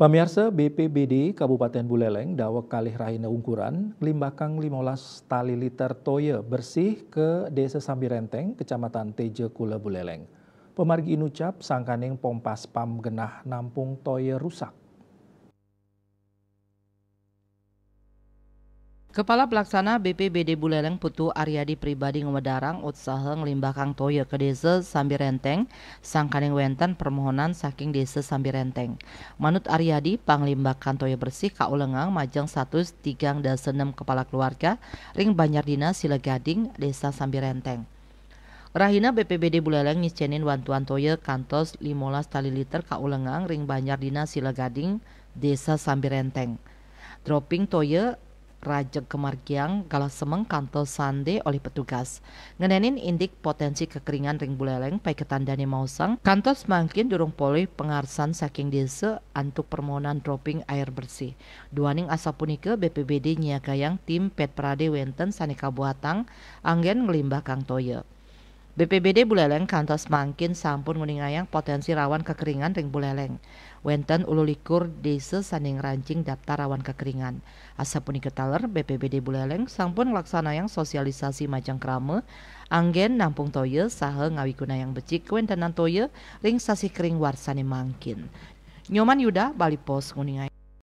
Pemirsa BPBD Kabupaten Buleleng dawa kalih rahina ungkuran limbakang 15 tali liter toye bersih ke Desa Sambirenteng, Kecamatan Teje Kula Buleleng. Pemargi inucap sangkaning pompas pam genah nampung toye rusak. Kepala Pelaksana BPBD Buleleng Putu Aryadi Pribadi Ngemedarang utsaheng Ngelimbakang toyo ke desa Sambirenteng sangkaning wenten permohonan saking desa Sambirenteng. Manut Aryadi panglimbakang toyo bersih kaulengang majang satu tigang dan senem kepala keluarga ring Banyardina Silegading desa Sambirenteng. Rahina BPBD Buleleng ngicenin wantuan toye kantos 15 tali liter kaulengang ring Banyardina Silegading desa Sambirenteng. Dropping toye Rajeng Kemargiang galah semeng kantor sande oleh petugas. Ngenenin indik potensi kekeringan ring buleleng pai ketandani mausang, kantor semakin durung poli pengarsan saking desa antuk permohonan dropping air bersih. Duaning asap punike BPBD nyiagayang tim Pet Prade Wenten Sanika Buatang anggen ngelimbah Kang Toye. BPBD Buleleng kantor semakin sampun nguningayang potensi rawan kekeringan ring Buleleng. Wenten ululikur desa sanding rancing daftar rawan kekeringan. Asapun iketaler BPBD Buleleng sampun yang sosialisasi majang krama anggen nampung toye saha yang becik wentenan toye ring sasi kering warsane mangkin. Nyoman Yuda Bali Pos nguningayang.